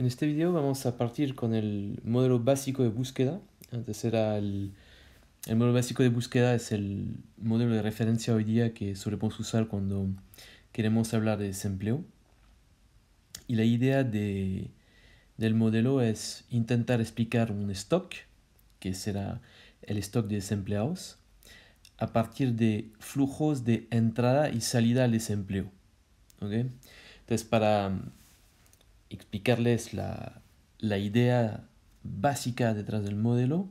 En este video vamos a partir con el modelo básico de búsqueda. Antes era el, modelo básico de búsqueda es el modelo de referencia hoy día que solemos usar cuando queremos hablar de desempleo. Y la idea de, del modelo es intentar explicar un stock, que será el stock de desempleados, a partir de flujos de entrada y salida al desempleo. Entonces, para explicarles la, idea básica detrás del modelo,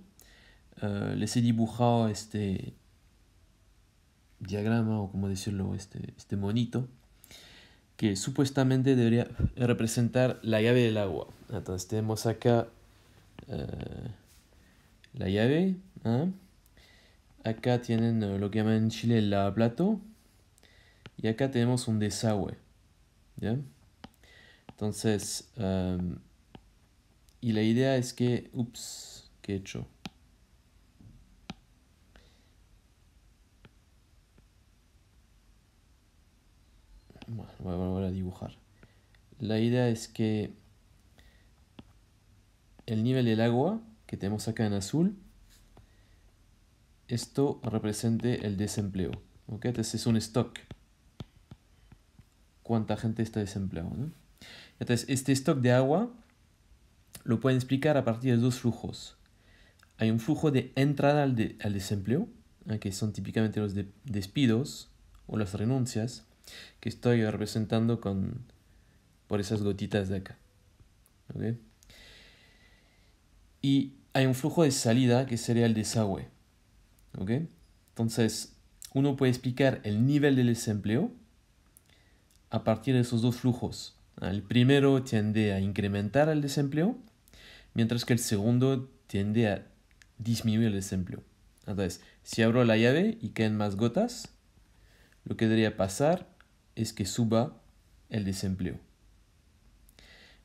eh, les he dibujado este diagrama o como decirlo, este, este monito que supuestamente debería representar la llave del agua. Entonces tenemos acá eh, la llave. ¿ah? Acá tienen eh, lo que llaman en Chile el plato Y acá tenemos un desagüe. ¿ya? Entonces, em, y la idea es que, ups, ¿qué he hecho? Bueno, voy a volver a dibujar. La idea es que el nivel del agua que tenemos acá en azul, esto represente el desempleo. okay Entonces es un stock. ¿Cuánta gente está desempleada? ¿no? Entonces, este stock de agua lo pueden explicar a partir de dos flujos. Hay un flujo de entrada al, desempleo, ¿eh? que son típicamente los despidos o las renuncias, que estoy representando con, por esas gotitas de acá. Y hay un flujo de salida que sería el desagüe. Entonces, uno puede explicar el nivel del desempleo a partir de esos dos flujos. El primero tiende a incrementar el desempleo, mientras que el segundo tiende a disminuir el desempleo. Entonces, si abro la llave y caen más gotas, lo que debería pasar es que suba el desempleo.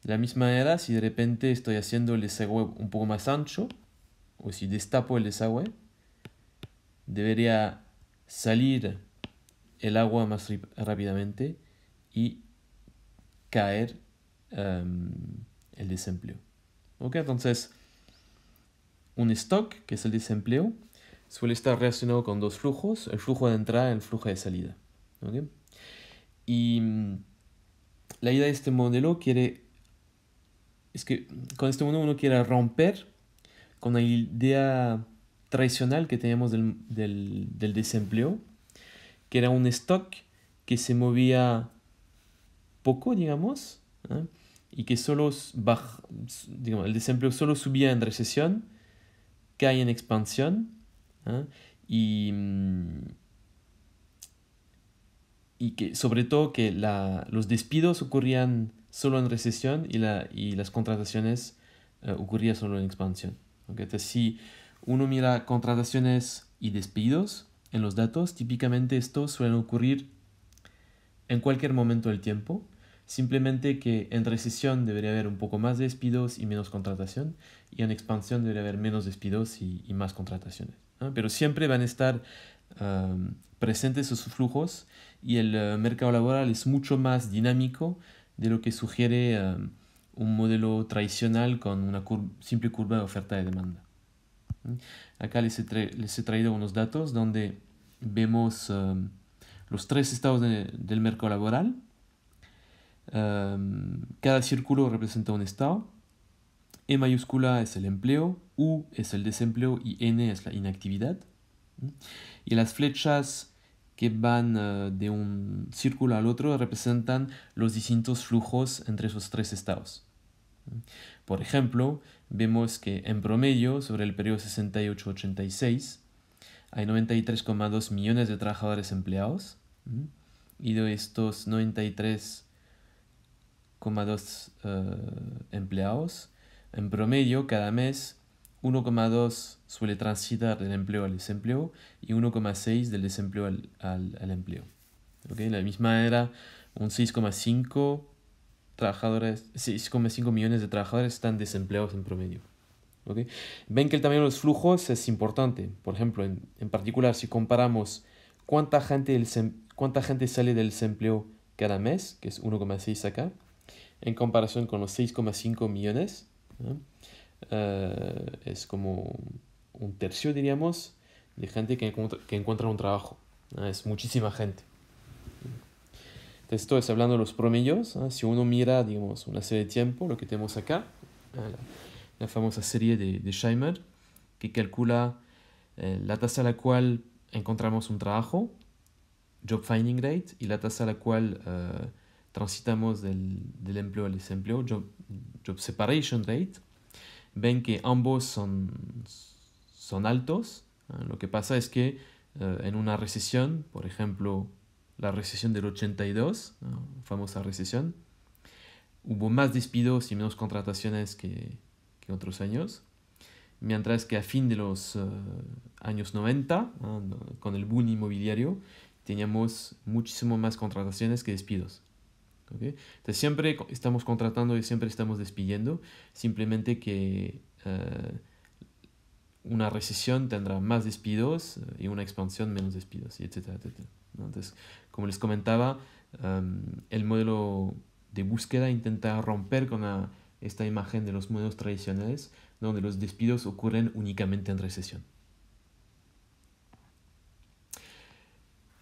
De la misma manera, si de repente estoy haciendo el desagüe un poco más ancho, o si destapo el desagüe, debería salir el agua más rápidamente y caer em, el desempleo. ¿Ok? Entonces, un stock, que es el desempleo, suele estar relacionado con dos flujos, el flujo de entrada y el flujo de salida. ok... Y mm, la idea de este modelo quiere, es que con este modelo uno quiere romper con la idea tradicional que teníamos del, del, del desempleo, que era un stock que se movía poco, digamos, y que solo digamos, el desempleo solo subía en recesión, cae en expansión, y, mm, y que sobre todo que la, los despidos ocurrían solo en recesión y, la, y las contrataciones eh, ocurrían solo en expansión. si uno mira contrataciones y despidos en los datos, típicamente estos suelen ocurrir en cualquier momento del tiempo, Simplemente que en recesión debería haber un poco más de despidos y menos contratación, y en expansión debería haber menos despidos y, más contrataciones. Pero siempre van a estar presentes esos flujos y el eh, mercado laboral es mucho más dinámico de lo que sugiere un modelo tradicional con una simple curva de oferta y demanda. Acá les he, traído unos datos donde vemos los tres estados del mercado laboral Em, cada círculo representa un estado. E mayúscula es el empleo, U es el desempleo y N es la inactividad. Y las flechas que van eh, de un círculo al otro representan los distintos flujos entre esos tres estados. Por ejemplo, vemos que en promedio, sobre el periodo 68-86, hay 93,2 millones de trabajadores empleados. Y de estos 93 1,2 eh, empleados. En promedio, cada mes, 1,2 suele transitar del empleo al desempleo y 1,6 del desempleo al, al, empleo. ¿Okay? la misma era un 6,5 trabajadores, 6,5 millones de trabajadores están desempleados en promedio. ¿Okay? Ven que el tamaño de los flujos es importante. Por ejemplo, en, en particular, si comparamos cuánta gente, el, cuánta gente sale del desempleo cada mes, que es 1,6 acá, en comparación con los 6,5 millones. Eh, es como un tercio, diríamos, de gente que, encuentra, un trabajo. Es muchísima gente. Esto es hablando de los promedios. Si uno mira, digamos, una serie de tiempo, lo que tenemos acá, eh, la, famosa serie de, de Scheimer, que calcula eh, la tasa a la cual encontramos un trabajo, job finding rate, y la tasa a la cual transitamos del, empleo al desempleo, job, separation rate, ven que ambos son, son altos. Ah, lo que pasa es que eh, en una recesión, por ejemplo, la recesión del 82, ah, famosa recesión, hubo más despidos y menos contrataciones que, que otros años. Mientras que a fin de los eh, años 90, ah, con el boom inmobiliario, teníamos muchísimo más contrataciones que despidos. ¿okay? siempre estamos contratando y siempre estamos despidiendo, simplemente que eh, una recesión tendrá más despidos eh, y una expansión menos despidos, y etcétera, etcétera. Entonces, como les comentaba, em, el modelo de búsqueda intenta romper con esta imagen de los modelos tradicionales donde los despidos ocurren únicamente en recesión.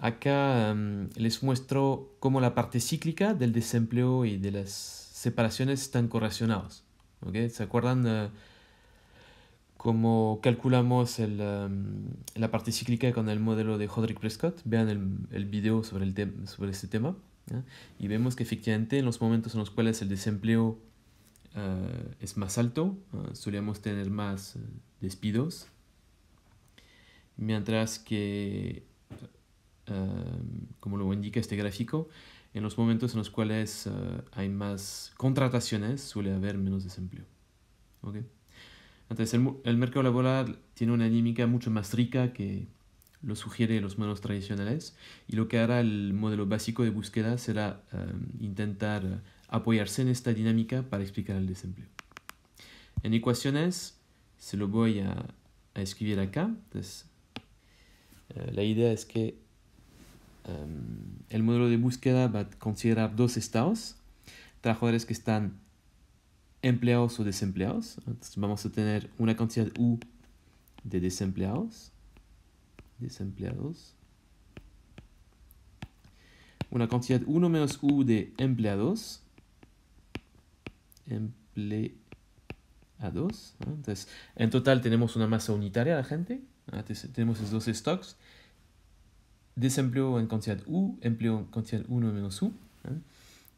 Acá mm, les muestro cómo la parte cíclica del desempleo y de las separaciones están correlacionados. ¿okay? ¿Se acuerdan eh, cómo calculamos el, mm, la parte cíclica con el modelo de Hodrick Prescott? Vean el, el video sobre, el sobre este tema. Y vemos que efectivamente en los momentos en los cuales el desempleo eh, es más alto, eh, solemos tener más despidos. Mientras que eh, como lo indica este gráfico, en los momentos en los cuales eh, hay más contrataciones suele haber menos desempleo. ¿Okay? Entonces el, mercado laboral tiene una dinámica mucho más rica que lo sugiere los modelos tradicionales y lo que hará el modelo básico de búsqueda será eh, intentar apoyarse en esta dinámica para explicar el desempleo. En ecuaciones se lo voy a, escribir acá. la idea es que Em, el modelo de búsqueda va a considerar dos estados, trabajadores que están empleados o desempleados. Entonces vamos a tener una cantidad U de desempleados. Desempleados. Una cantidad 1 menos U de empleados. Empleados. Entonces, en total tenemos una masa unitaria de gente. Ah, tenemos esos dos stocks desempleo en cantidad U, empleo en cantidad 1 menos U. ¿eh?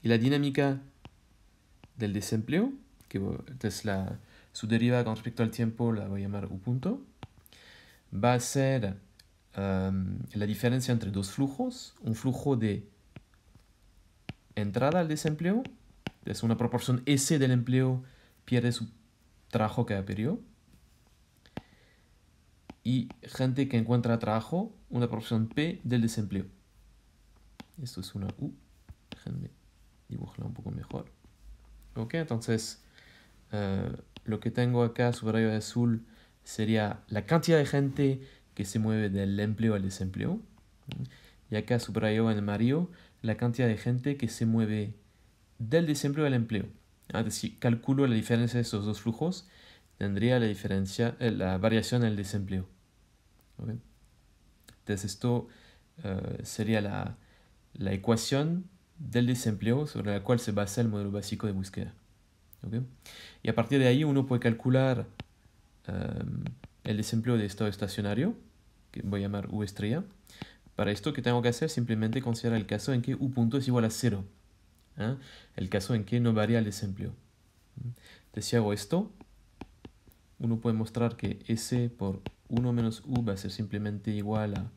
Y la dinámica del desempleo, que es la, su derivada con respecto al tiempo, la voy a llamar U punto, va a ser um, la diferencia entre dos flujos, un flujo de entrada al desempleo, es una proporción S del empleo pierde su trabajo cada periodo, y gente que encuentra trabajo, una proporción P del desempleo. Esto es una U. Déjenme dibujarla un poco mejor. Ok, entonces eh, lo que tengo acá subrayado de azul sería la cantidad de gente que se mueve del empleo al desempleo. Y acá subrayado en amarillo la cantidad de gente que se mueve del desempleo al empleo. Ah, si calculo la diferencia de estos dos flujos, tendría la diferencia, eh, la variación del desempleo. Entonces esto eh, sería la, ecuación del desempleo sobre la cual se basa el modelo básico de búsqueda. Y a partir de ahí uno puede calcular eh, el desempleo de estado estacionario, que voy a llamar U estrella. Para esto, que tengo que hacer? Simplemente considerar el caso en que U punto es igual a cero. ¿ah? El caso en que no varía el desempleo. Entonces, si hago esto, uno puede mostrar que S por 1 menos u va a ser simplemente igual a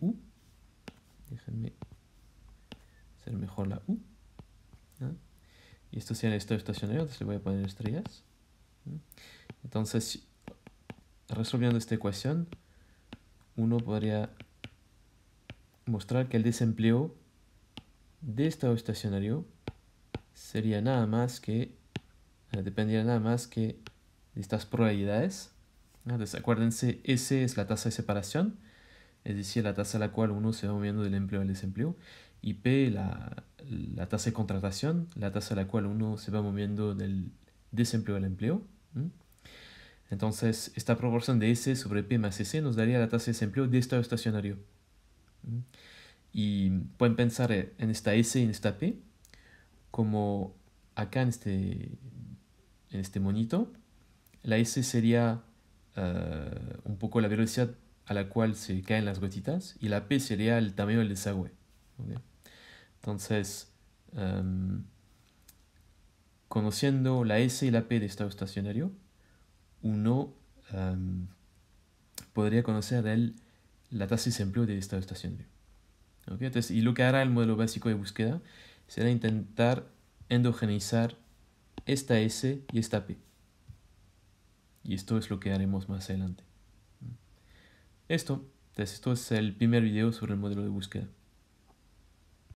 pu. Déjenme hacer mejor la u. Y esto sería el estado estacionario, entonces le voy a poner estrellas. Entonces, resolviendo esta ecuación, uno podría mostrar que el desempleo de este estado estacionario sería nada más que, eh, dependía nada más que de estas probabilidades entonces, ah, acuérdense, S es la tasa de separación, es decir, la tasa a la cual uno se va moviendo del empleo al desempleo, y P la, la tasa de contratación, la tasa a la cual uno se va moviendo del desempleo al empleo. Entonces, esta proporción de S sobre P más S nos daría la tasa de desempleo de estado estacionario. Y pueden pensar en esta S y en esta P como acá este, en este monito. La S sería eh, un poco la velocidad a la cual se caen las gotitas y la P sería el tamaño del desagüe. Entonces, em, conociendo la S y la P de estado estacionario, uno em, podría conocer el, la tasa de desempleo de estado estacionario. y lo que hará el modelo básico de búsqueda será intentar endogenizar esta S y esta P. Y esto es lo que haremos más adelante. Esto, esto es el primer video sobre el modelo de búsqueda.